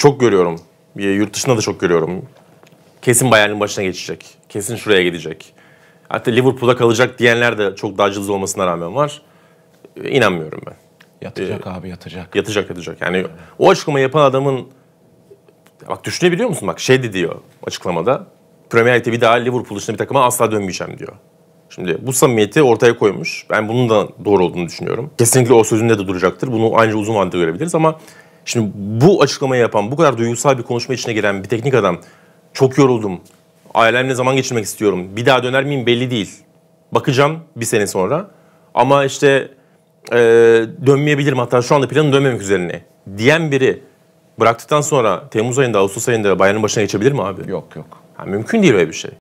Çok görüyorum. Yurt dışında da çok görüyorum. Kesin Bayern'in başına geçecek. Kesin şuraya gidecek. Hatta Liverpool'da kalacak diyenler de çok daha cılız olmasına rağmen var. E, inanmıyorum ben. Yatacak ee, abi yatacak. Yatacak yatacak. Yani o açıklama yapan adamın bak düşünebiliyor musun? Bak şey de diyor açıklamada. Premier Lig'de bir daha Liverpool dışında bir takıma asla dönmeyeceğim diyor. Şimdi bu samimiyeti ortaya koymuş. Ben bunun da doğru olduğunu düşünüyorum. Kesinlikle o sözünde de duracaktır. Bunu ancak uzun vadede görebiliriz ama Şimdi bu açıklamayı yapan, bu kadar duygusal bir konuşma içine giren bir teknik adam çok yoruldum, ailemle zaman geçirmek istiyorum, bir daha döner miyim belli değil. Bakacağım bir sene sonra ama işte e, dönmeyebilirim hatta şu anda planım dönmemek üzerine diyen biri bıraktıktan sonra Temmuz ayında, Ağustos ayında bayanın başına geçebilir mi abi? Yok yok. Ha, mümkün değil böyle bir şey.